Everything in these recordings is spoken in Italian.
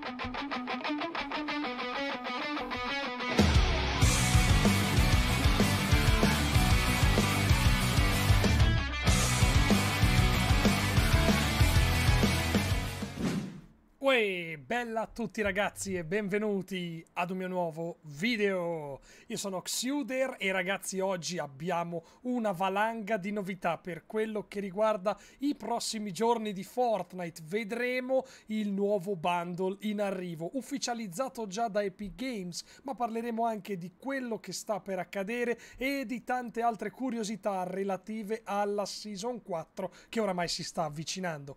thank you Uè, bella a tutti ragazzi e benvenuti ad un mio nuovo video! Io sono Xuder e ragazzi oggi abbiamo una valanga di novità per quello che riguarda i prossimi giorni di Fortnite. Vedremo il nuovo bundle in arrivo, ufficializzato già da Epic Games, ma parleremo anche di quello che sta per accadere e di tante altre curiosità relative alla Season 4 che oramai si sta avvicinando.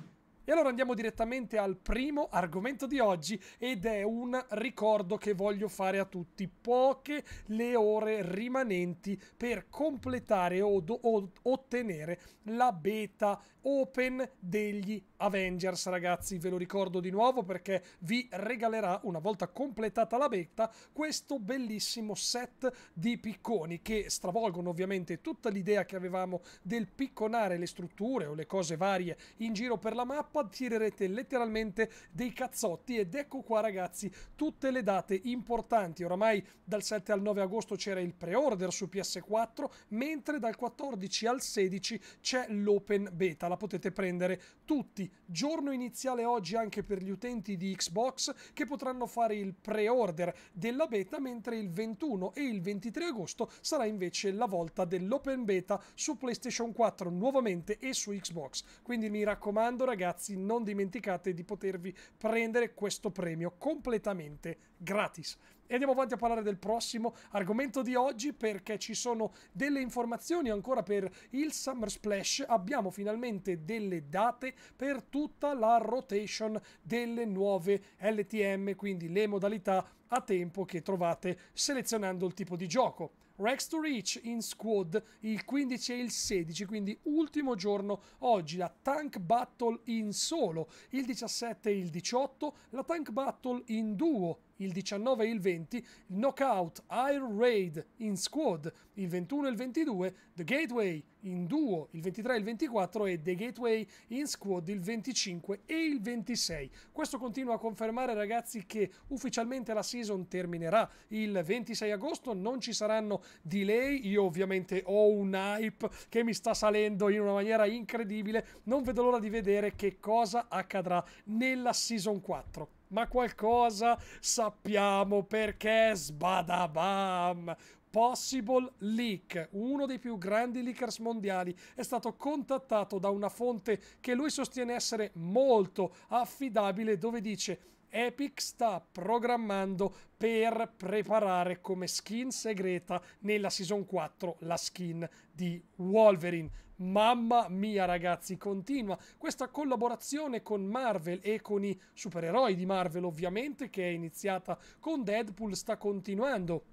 E allora andiamo direttamente al primo argomento di oggi ed è un ricordo che voglio fare a tutti. Poche le ore rimanenti per completare o, o ottenere la beta open degli Avengers, ragazzi. Ve lo ricordo di nuovo perché vi regalerà, una volta completata la beta, questo bellissimo set di picconi che stravolgono ovviamente tutta l'idea che avevamo del picconare le strutture o le cose varie in giro per la mappa tirerete letteralmente dei cazzotti ed ecco qua ragazzi tutte le date importanti oramai dal 7 al 9 agosto c'era il pre-order su PS4 mentre dal 14 al 16 c'è l'open beta la potete prendere tutti giorno iniziale oggi anche per gli utenti di Xbox che potranno fare il pre-order della beta mentre il 21 e il 23 agosto sarà invece la volta dell'open beta su PlayStation 4 nuovamente e su Xbox quindi mi raccomando ragazzi ragazzi non dimenticate di potervi prendere questo premio completamente gratis. E andiamo avanti a parlare del prossimo argomento di oggi perché ci sono delle informazioni ancora per il Summer Splash. Abbiamo finalmente delle date per tutta la rotation delle nuove LTM, quindi le modalità a tempo che trovate selezionando il tipo di gioco. Rex to Reach in squad il 15 e il 16, quindi ultimo giorno oggi, la Tank Battle in solo, il 17 e il 18, la Tank Battle in duo il 19 e il 20, il Knockout Air Raid in squad il 21 e il 22, The Gateway in duo il 23 e il 24 e The Gateway in squad il 25 e il 26. Questo continua a confermare ragazzi che ufficialmente la season terminerà il 26 agosto, non ci saranno delay, io ovviamente ho un hype che mi sta salendo in una maniera incredibile, non vedo l'ora di vedere che cosa accadrà nella season 4 ma qualcosa sappiamo perché sbadabam. Possible Leak, uno dei più grandi leakers mondiali, è stato contattato da una fonte che lui sostiene essere molto affidabile dove dice Epic sta programmando per preparare come skin segreta nella Season 4 la skin di Wolverine. Mamma mia ragazzi, continua questa collaborazione con Marvel e con i supereroi di Marvel ovviamente che è iniziata con Deadpool sta continuando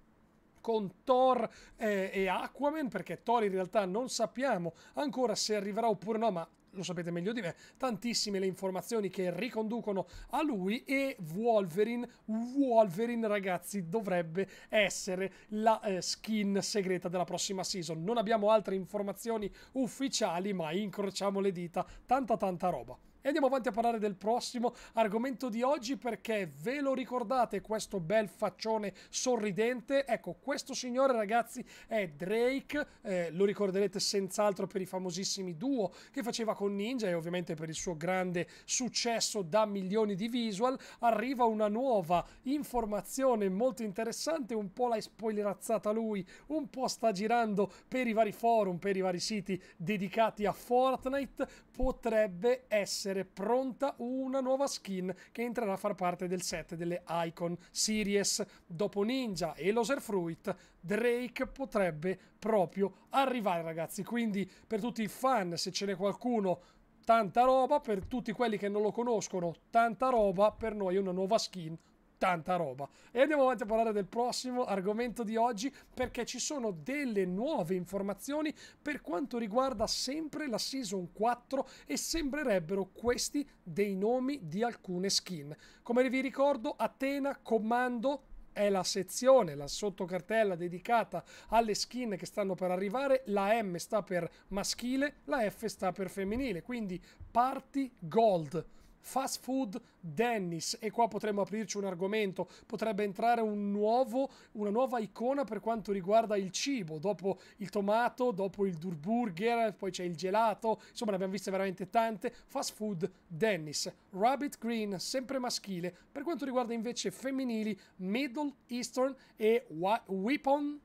con Thor eh, e Aquaman, perché Thor in realtà non sappiamo ancora se arriverà oppure no, ma lo sapete meglio di me, tantissime le informazioni che riconducono a lui e Wolverine, Wolverine ragazzi dovrebbe essere la eh, skin segreta della prossima season. Non abbiamo altre informazioni ufficiali ma incrociamo le dita, tanta tanta roba. E andiamo avanti a parlare del prossimo argomento di oggi perché ve lo ricordate questo bel faccione sorridente? Ecco, questo signore ragazzi è Drake, eh, lo ricorderete senz'altro per i famosissimi duo che faceva con Ninja e ovviamente per il suo grande successo da milioni di visual. Arriva una nuova informazione molto interessante, un po' l'hai spoilerazzata lui, un po' sta girando per i vari forum, per i vari siti dedicati a Fortnite, potrebbe essere avere pronta una nuova skin che entrerà a far parte del set delle Icon Series. Dopo Ninja e Loserfruit, Drake potrebbe proprio arrivare, ragazzi. Quindi, per tutti i fan, se ce n'è qualcuno tanta roba, per tutti quelli che non lo conoscono, tanta roba, per noi una nuova skin tanta roba. E andiamo avanti a parlare del prossimo argomento di oggi perché ci sono delle nuove informazioni per quanto riguarda sempre la Season 4 e sembrerebbero questi dei nomi di alcune skin. Come vi ricordo, Atena, Commando, è la sezione, la sottocartella dedicata alle skin che stanno per arrivare. La M sta per maschile, la F sta per femminile, quindi party gold Fast food Dennis, e qua potremmo aprirci un argomento, potrebbe entrare un nuovo, una nuova icona per quanto riguarda il cibo, dopo il tomato, dopo il durburger, poi c'è il gelato, insomma ne abbiamo viste veramente tante, fast food Dennis, Rabbit Green, sempre maschile, per quanto riguarda invece femminili, Middle Eastern e Weapon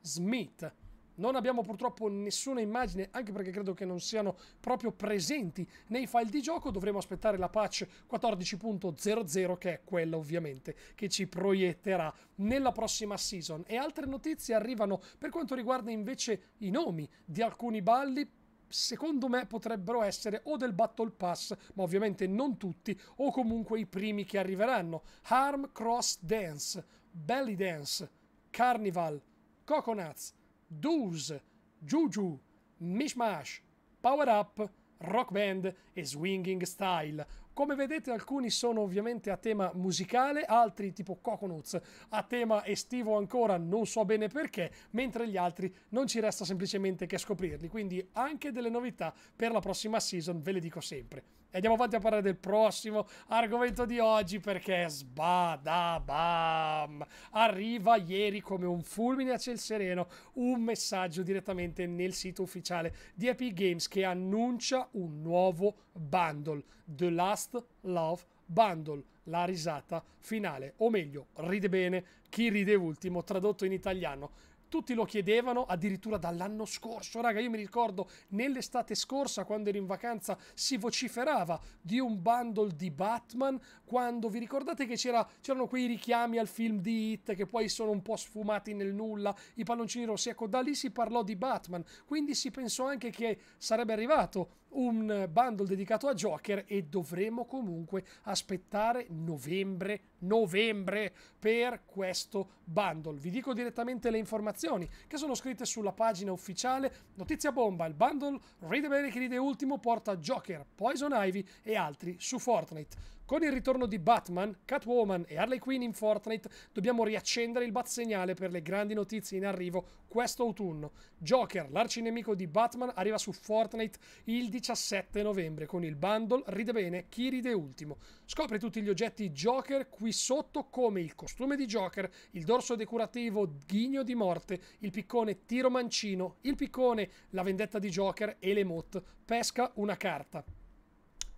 Smith. Non abbiamo purtroppo nessuna immagine, anche perché credo che non siano proprio presenti nei file di gioco. Dovremo aspettare la patch 14.00, che è quella ovviamente che ci proietterà nella prossima season. E altre notizie arrivano per quanto riguarda invece i nomi di alcuni balli secondo me potrebbero essere o del Battle Pass, ma ovviamente non tutti, o comunque i primi che arriveranno. Harm Cross Dance, Belly Dance, Carnival, Coconuts, Doos, Juju, Mishmash, Power Up, Rock Band e Swinging Style. Come vedete alcuni sono ovviamente a tema musicale, altri tipo Coconuts a tema estivo ancora, non so bene perché, mentre gli altri non ci resta semplicemente che scoprirli, quindi anche delle novità per la prossima season ve le dico sempre. E andiamo avanti a parlare del prossimo argomento di oggi perché sbadabam! Arriva ieri come un fulmine a ciel sereno un messaggio direttamente nel sito ufficiale di Epic Games che annuncia un nuovo bundle, The Last Love Bundle, la risata finale, o meglio, ride bene chi ride ultimo, tradotto in italiano tutti lo chiedevano addirittura dall'anno scorso. Raga, io mi ricordo nell'estate scorsa, quando ero in vacanza, si vociferava di un bundle di Batman. Quando vi ricordate che c'erano quei richiami al film di Hit che poi sono un po' sfumati nel nulla, i palloncini rossi. Ecco, da lì si parlò di Batman. Quindi si pensò anche che sarebbe arrivato un bundle dedicato a Joker e dovremo comunque aspettare novembre, novembre per questo bundle. Vi dico direttamente le informazioni che sono scritte sulla pagina ufficiale. Notizia bomba, il bundle Read bene che ride ultimo porta Joker, Poison Ivy e altri su Fortnite. Con il ritorno di Batman, Catwoman e Harley Quinn in Fortnite dobbiamo riaccendere il bat segnale per le grandi notizie in arrivo questo autunno. Joker, l'arcinemico di Batman, arriva su Fortnite il 17 novembre con il bundle Ride bene, chi ride ultimo. Scopri tutti gli oggetti Joker qui sotto come il costume di Joker, il dorso decorativo Ghigno di morte, il piccone Tiro mancino, il piccone La vendetta di Joker e le l'emote. Pesca una carta.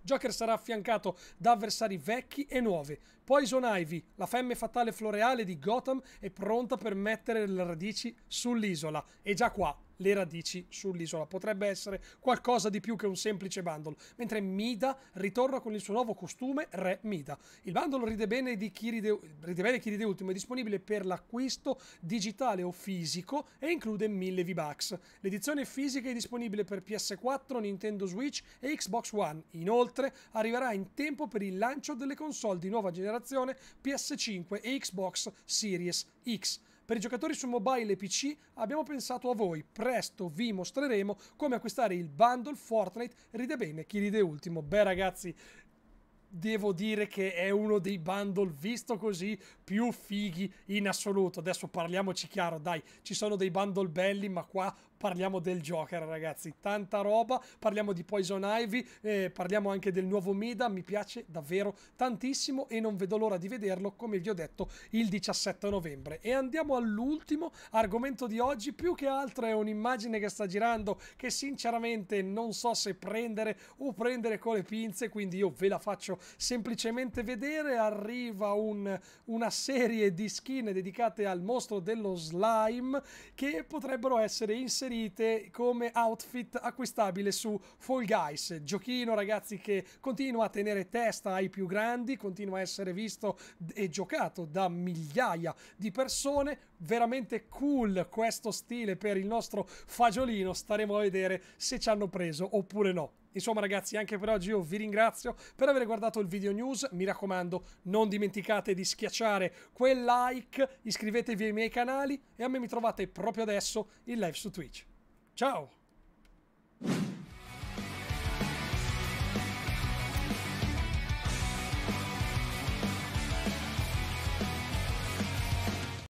Joker sarà affiancato da avversari vecchi e nuovi. Poison Ivy, la femme fatale floreale di Gotham, è pronta per mettere le radici sull'isola. E già qua le radici sull'isola. Potrebbe essere qualcosa di più che un semplice bundle. Mentre Mida ritorna con il suo nuovo costume, Re Mida. Il bundle ride bene di Kiride, ride bene Kiride Ultimo è disponibile per l'acquisto digitale o fisico e include 1000 V-Bucks. L'edizione fisica è disponibile per PS4, Nintendo Switch e Xbox One. Inoltre arriverà in tempo per il lancio delle console di nuova generazione PS5 e Xbox Series X. Per i giocatori su mobile e PC abbiamo pensato a voi, presto vi mostreremo come acquistare il bundle Fortnite ride bene chi ride ultimo. Beh ragazzi, devo dire che è uno dei bundle visto così più fighi in assoluto. Adesso parliamoci chiaro, dai, ci sono dei bundle belli, ma qua parliamo del Joker, ragazzi. Tanta roba, parliamo di Poison Ivy, eh, parliamo anche del nuovo Mida, mi piace davvero tantissimo e non vedo l'ora di vederlo, come vi ho detto, il 17 novembre. E andiamo all'ultimo argomento di oggi, più che altro è un'immagine che sta girando che sinceramente non so se prendere o prendere con le pinze, quindi io ve la faccio semplicemente vedere. Arriva un, una serie di skin dedicate al mostro dello slime che potrebbero essere inserite come outfit acquistabile su Fall Guys, giochino ragazzi che continua a tenere testa ai più grandi, continua a essere visto e giocato da migliaia di persone, veramente cool questo stile per il nostro fagiolino, staremo a vedere se ci hanno preso oppure no. Insomma ragazzi anche per oggi io vi ringrazio per aver guardato il video news, mi raccomando non dimenticate di schiacciare quel like, iscrivetevi ai miei canali e a me mi trovate proprio adesso in live su Twitch. Ciao!